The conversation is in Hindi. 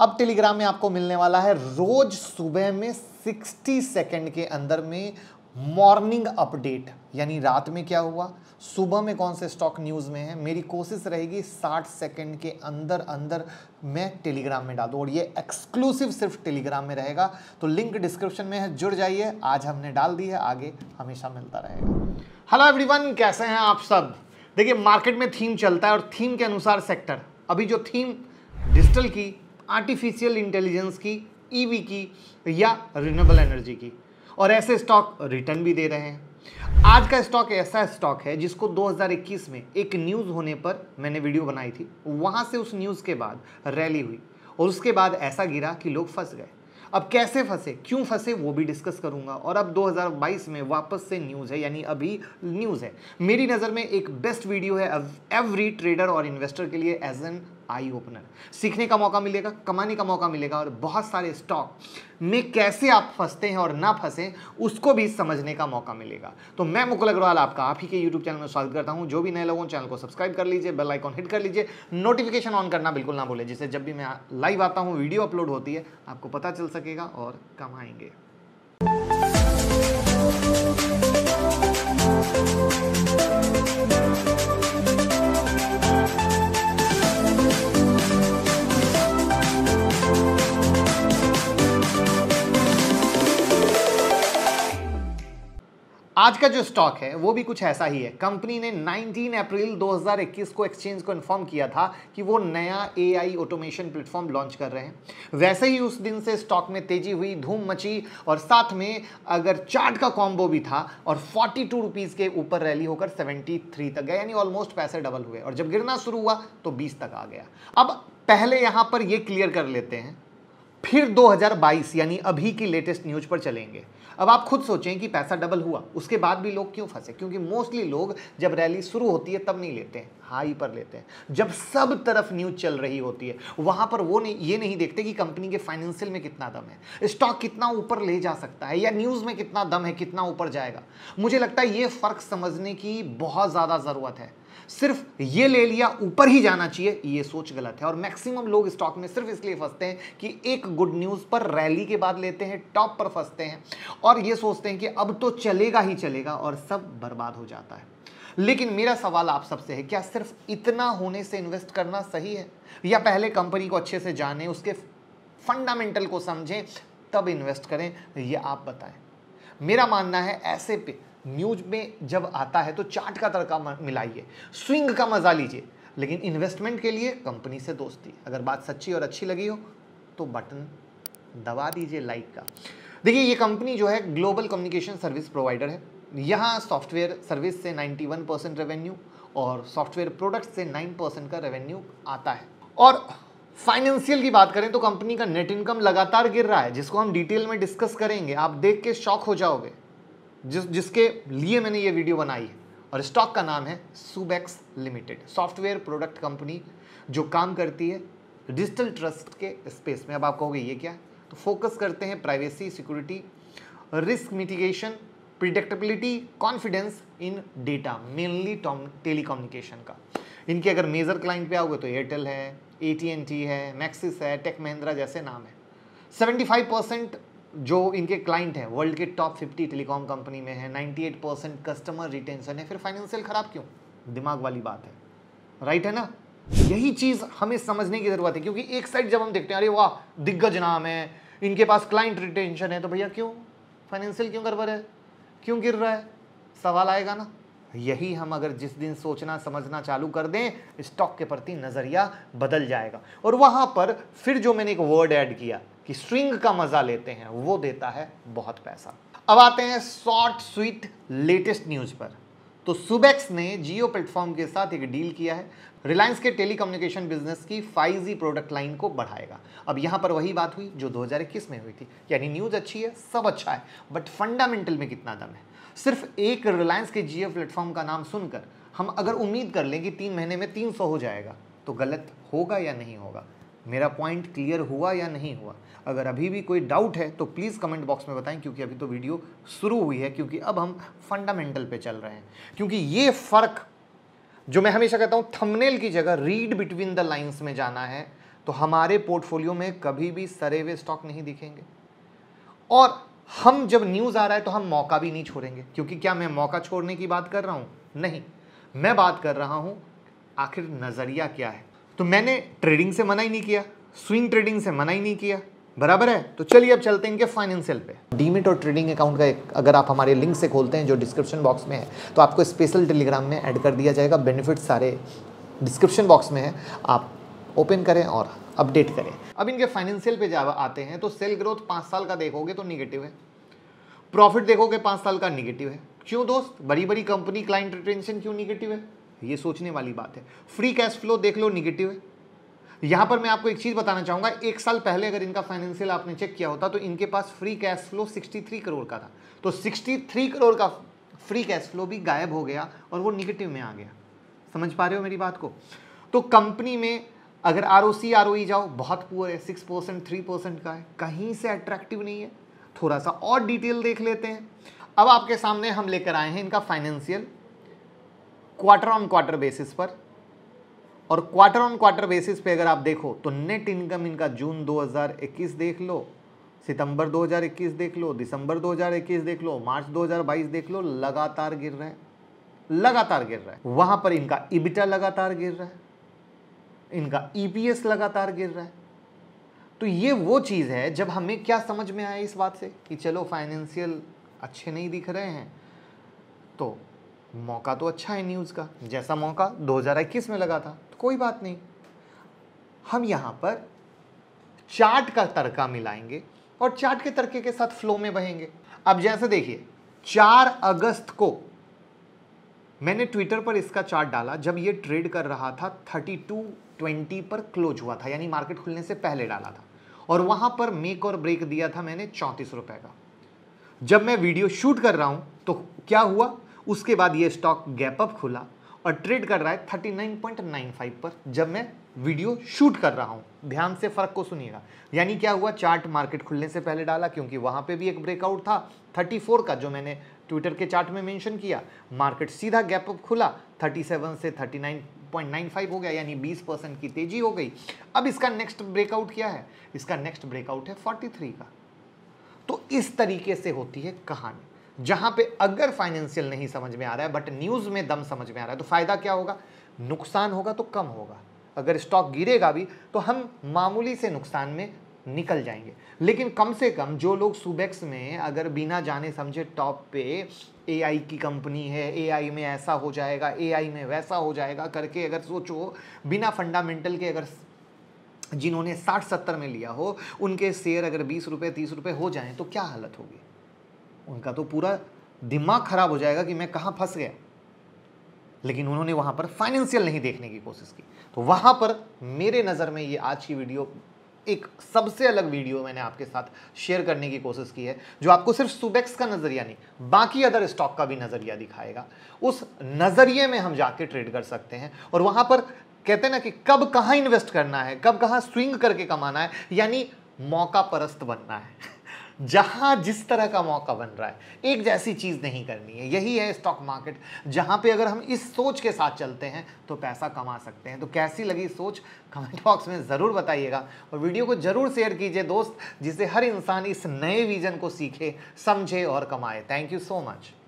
अब टेलीग्राम में आपको मिलने वाला है रोज सुबह में 60 सेकंड के अंदर में मॉर्निंग अपडेट यानी रात में क्या हुआ सुबह में कौन से स्टॉक न्यूज़ में है मेरी कोशिश रहेगी 60 सेकंड के अंदर अंदर मैं टेलीग्राम में डाल दूँ और ये एक्सक्लूसिव सिर्फ टेलीग्राम में रहेगा तो लिंक डिस्क्रिप्शन में है जुड़ जाइए आज हमने डाल दी है आगे हमेशा मिलता रहेगा हेलो एवरीवन कैसे हैं आप सब देखिए मार्केट में थीम चलता है और थीम के अनुसार सेक्टर अभी जो थीम डिजिटल की आर्टिफिशियल इंटेलिजेंस की ईवी e की या रिन्यूएबल एनर्जी की और ऐसे स्टॉक रिटर्न भी दे रहे हैं आज का स्टॉक ऐसा स्टॉक है जिसको 2021 में एक न्यूज़ होने पर मैंने वीडियो बनाई थी वहां से उस न्यूज़ के बाद रैली हुई और उसके बाद ऐसा गिरा कि लोग फंस गए अब कैसे फंसे क्यों फंसे वो भी डिस्कस करूंगा और अब 2022 में वापस से न्यूज़ है यानी अभी न्यूज़ है मेरी नज़र में एक बेस्ट वीडियो है एवरी ट्रेडर और इन्वेस्टर के लिए एज एन आई ओपनर सीखने का मौका मिलेगा कमाने का मौका मिलेगा और बहुत सारे स्टॉक में कैसे आप फंसते हैं और ना फंसें उसको भी समझने का मौका मिलेगा तो मैं मुकुल अग्रवाल आपका आप ही के यूट्यूब चैनल में स्वागत करता हूं जो भी नए लोगों चैनल को सब्सक्राइब कर लीजिए बेल आइकॉन हिट कर लीजिए नोटिफिकेशन ऑन करना बिल्कुल ना भूलें जिससे जब भी मैं लाइव आता हूँ वीडियो अपलोड होती है आपको पता चल सकेगा और कमाएंगे आज का जो स्टॉक है वो भी कुछ ऐसा ही है कंपनी ने 19 अप्रैल 2021 को एक्सचेंज को इन्फॉर्म किया था कि वो नया एआई ऑटोमेशन प्लेटफॉर्म लॉन्च कर रहे हैं वैसे ही उस दिन से स्टॉक में तेजी हुई धूम मची और साथ में अगर चार्ट का कॉम्बो भी था और फोर्टी टू के ऊपर रैली होकर सेवेंटी तक गया यानी ऑलमोस्ट पैसे डबल हुए और जब गिरना शुरू हुआ तो बीस तक आ गया अब पहले यहाँ पर यह क्लियर कर लेते हैं फिर 2022 यानी अभी की लेटेस्ट न्यूज पर चलेंगे अब आप खुद सोचें कि पैसा डबल हुआ उसके बाद भी लोग क्यों फंसे क्योंकि मोस्टली लोग जब रैली शुरू होती है तब नहीं लेते हैं हाई पर लेते हैं जब सब तरफ न्यूज चल रही होती है वहां पर वो नहीं ये नहीं देखते कि कंपनी के फाइनेंशियल में कितना दम है स्टॉक कितना ऊपर ले जा सकता है या न्यूज में कितना दम है कितना ऊपर जाएगा मुझे लगता है ये फर्क समझने की बहुत ज़्यादा ज़रूरत है सिर्फ ये ले लिया ऊपर ही जाना चाहिए ये सोच गलत है और मैक्सिमम लोग स्टॉक में सिर्फ इसलिए फंसते हैं कि एक गुड न्यूज़ पर रैली के बाद लेते हैं टॉप पर फंसते हैं और ये सोचते हैं कि अब तो चलेगा ही चलेगा और सब बर्बाद हो जाता है लेकिन मेरा सवाल आप सबसे है क्या सिर्फ इतना होने से इन्वेस्ट करना सही है या पहले कंपनी को अच्छे से जाने उसके फंडामेंटल को समझें तब इन्वेस्ट करें ये आप बताएं मेरा मानना है ऐसे पे न्यूज में जब आता है तो चार्ट का तड़का मिलाइए स्विंग का मजा लीजिए लेकिन इन्वेस्टमेंट के लिए कंपनी से दोस्ती अगर बात सच्ची और अच्छी लगी हो तो बटन दबा दीजिए लाइक का देखिए ये कंपनी जो है ग्लोबल कम्युनिकेशन सर्विस प्रोवाइडर है यहाँ सॉफ्टवेयर सर्विस से 91 परसेंट रेवेन्यू और सॉफ्टवेयर प्रोडक्ट से 9 परसेंट का रेवेन्यू आता है और फाइनेंशियल की बात करें तो कंपनी का नेट इनकम लगातार गिर रहा है जिसको हम डिटेल में डिस्कस करेंगे आप देख के शॉक हो जाओगे जिस जिसके लिए मैंने ये वीडियो बनाई है और स्टॉक का नाम है Subex limited software product company जो काम करती है डिजिटल ट्रस्ट के स्पेस में अब आप कहोगे ये क्या है तो फोकस करते हैं privacy security risk mitigation predictability confidence in data mainly telecommunication का इनके अगर मेजर क्लाइंट पे आओगे तो एयरटेल है ए है मैक्सिस है टेक महिंद्रा जैसे नाम है 75 परसेंट जो इनके क्लाइंट हैं वर्ल्ड के टॉप 50 टेलीकॉम कंपनी में है 98 परसेंट कस्टमर रिटेंशन है फिर फाइनेंशियल ख़राब क्यों दिमाग वाली बात है राइट है ना यही चीज़ हमें समझने की ज़रूरत है क्योंकि एक साइड जब हम देखते हैं अरे वाह दिग्गज नाम है इनके पास क्लाइंट रिटेंशन है तो भैया क्यों फाइनेंशियल क्यों गड़बड़ है क्यों गिर रहा है सवाल आएगा ना यही हम अगर जिस दिन सोचना समझना चालू कर दें स्टॉक के प्रति नज़रिया बदल जाएगा और वहाँ पर फिर जो मैंने एक वर्ड ऐड किया कि स्विंग का मजा लेते हैं वो देता है बहुत पैसा अब आते हैं शॉर्ट स्वीट लेटेस्ट न्यूज पर तो सुबेक्स ने जियो प्लेटफॉर्म के साथ एक डील किया है रिलायंस के टेलीकम्युनिकेशन बिजनेस की फाइव प्रोडक्ट लाइन को बढ़ाएगा अब यहां पर वही बात हुई जो 2021 में हुई थी यानी न्यूज़ अच्छी है सब अच्छा है बट फंडामेंटल में कितना दम है सिर्फ एक रिलायंस के जियो प्लेटफॉर्म का नाम सुनकर हम अगर उम्मीद कर लें कि तीन महीने में तीन हो जाएगा तो गलत होगा या नहीं होगा मेरा पॉइंट क्लियर हुआ या नहीं हुआ अगर अभी भी कोई डाउट है तो प्लीज़ कमेंट बॉक्स में बताएं क्योंकि अभी तो वीडियो शुरू हुई है क्योंकि अब हम फंडामेंटल पे चल रहे हैं क्योंकि ये फ़र्क जो मैं हमेशा कहता हूँ थंबनेल की जगह रीड बिटवीन द लाइंस में जाना है तो हमारे पोर्टफोलियो में कभी भी सरे हुए स्टॉक नहीं दिखेंगे और हम जब न्यूज़ आ रहा है तो हम मौका भी नहीं छोड़ेंगे क्योंकि क्या मैं मौका छोड़ने की बात कर रहा हूँ नहीं मैं बात कर रहा हूँ आखिर नज़रिया क्या है तो मैंने ट्रेडिंग से मना ही नहीं किया स्विंग ट्रेडिंग से मना ही नहीं किया बराबर है तो चलिए अब चलते हैं इनके फाइनेंशियल पे डीमिट और ट्रेडिंग अकाउंट का एक अगर आप हमारे लिंक से खोलते हैं जो डिस्क्रिप्शन बॉक्स में है तो आपको स्पेशल टेलीग्राम में ऐड कर दिया जाएगा बेनिफिट सारे डिस्क्रिप्शन बॉक्स में है आप ओपन करें और अपडेट करें अब इनके फाइनेंशियल पे जब आते हैं तो सेल ग्रोथ पाँच साल का देखोगे तो निगेटिव है प्रॉफिट देखोगे पाँच साल का निगेटिव है क्यों दोस्त बड़ी बड़ी कंपनी क्लाइंट रिटेंशन क्यों निगेटिव है ये सोचने वाली बात है फ्री कैश फ्लो देख लो निगेटिव है यहां पर मैं आपको एक चीज़ बताना चाहूंगा एक साल पहले अगर इनका फाइनेंशियल आपने चेक किया होता तो इनके पास फ्री कैश फ्लो 63 करोड़ का था तो 63 करोड़ का फ्री कैश फ्लो भी गायब हो गया और वो निगेटिव में आ गया समझ पा रहे हो मेरी बात को तो कंपनी में अगर R O C R O जाओ बहुत पुअर है सिक्स परसेंट थ्री परसेंट का है कहीं से अट्रैक्टिव नहीं है थोड़ा सा और डिटेल देख लेते हैं अब आपके सामने हम लेकर आए हैं इनका financial quarter on quarter basis पर और क्वार्टर ऑन क्वार्टर बेसिस पे अगर आप देखो तो नेट इनकम इनका जून 2021 देख लो सितंबर 2021 देख लो दिसंबर 2021 देख लो मार्च 2022 देख लो लगातार गिर रहे हैं लगातार गिर रहा है वहां पर इनका इबिटा लगातार गिर रहा है इनका ईपीएस लगातार गिर रहा है तो ये वो चीज़ है जब हमें क्या समझ में आया इस बात से कि चलो फाइनेंशियल अच्छे नहीं दिख रहे हैं तो मौका तो अच्छा है न्यूज़ का जैसा मौका 2021 में लगा था तो कोई बात नहीं हम यहाँ पर चार्ट का तड़का मिलाएंगे और चार्ट के तड़के के साथ फ्लो में बहेंगे अब जैसे देखिए चार अगस्त को मैंने ट्विटर पर इसका चार्ट डाला जब ये ट्रेड कर रहा था 3220 पर क्लोज हुआ था यानी मार्केट खुलने से पहले डाला था और वहां पर मेक और ब्रेक दिया था मैंने चौंतीस रुपए का जब मैं वीडियो शूट कर रहा हूं तो क्या हुआ उसके बाद ये स्टॉक गैप अप खुला और ट्रेड कर रहा है 39.95 पर जब मैं वीडियो शूट कर रहा हूँ ध्यान से फर्क को सुनिएगा यानी क्या हुआ चार्ट मार्केट खुलने से पहले डाला क्योंकि वहाँ पे भी एक ब्रेकआउट था 34 का जो मैंने ट्विटर के चार्ट में मेंशन किया मार्केट सीधा गैप अप खुला 37 से 39.95 हो गया यानी 20 परसेंट की तेजी हो गई अब इसका नेक्स्ट ब्रेकआउट क्या है इसका नेक्स्ट ब्रेकआउट है 43 का तो इस तरीके से होती है कहानी जहां पे अगर फाइनेंशियल नहीं समझ में आ रहा है बट न्यूज़ में दम समझ में आ रहा है तो फ़ायदा क्या होगा नुकसान होगा तो कम होगा अगर स्टॉक गिरेगा भी तो हम मामूली से नुकसान में निकल जाएंगे लेकिन कम से कम जो लोग सुबेक्स में अगर बिना जाने समझे टॉप पे एआई की कंपनी है एआई में ऐसा हो जाएगा एआई में वैसा हो जाएगा करके अगर सोचो बिना फंडामेंटल के अगर जिन्होंने साठ सत्तर में लिया हो उनके शेयर अगर बीस रुपये तीस रुपये हो जाएं तो क्या हालत होगी उनका तो पूरा दिमाग खराब हो जाएगा कि मैं कहाँ फंस गया लेकिन उन्होंने वहाँ पर फाइनेंशियल नहीं देखने की कोशिश की तो वहाँ पर मेरे नज़र में ये आज की वीडियो एक सबसे अलग वीडियो मैंने आपके साथ शेयर करने की कोशिश की है जो आपको सिर्फ सुबेक्स का नज़रिया नहीं बाकी अदर स्टॉक का भी नज़रिया दिखाएगा उस नज़रिए में हम जाके ट्रेड कर सकते हैं और वहाँ पर कहते हैं ना कि कब कहाँ इन्वेस्ट करना है कब कहाँ स्विंग करके कमाना है यानी मौका परस्त बनना है जहाँ जिस तरह का मौका बन रहा है एक जैसी चीज़ नहीं करनी है यही है स्टॉक मार्केट जहाँ पे अगर हम इस सोच के साथ चलते हैं तो पैसा कमा सकते हैं तो कैसी लगी सोच कमेंट बॉक्स में ज़रूर बताइएगा और वीडियो को ज़रूर शेयर कीजिए दोस्त जिससे हर इंसान इस नए विज़न को सीखे समझे और कमाए थैंक यू सो मच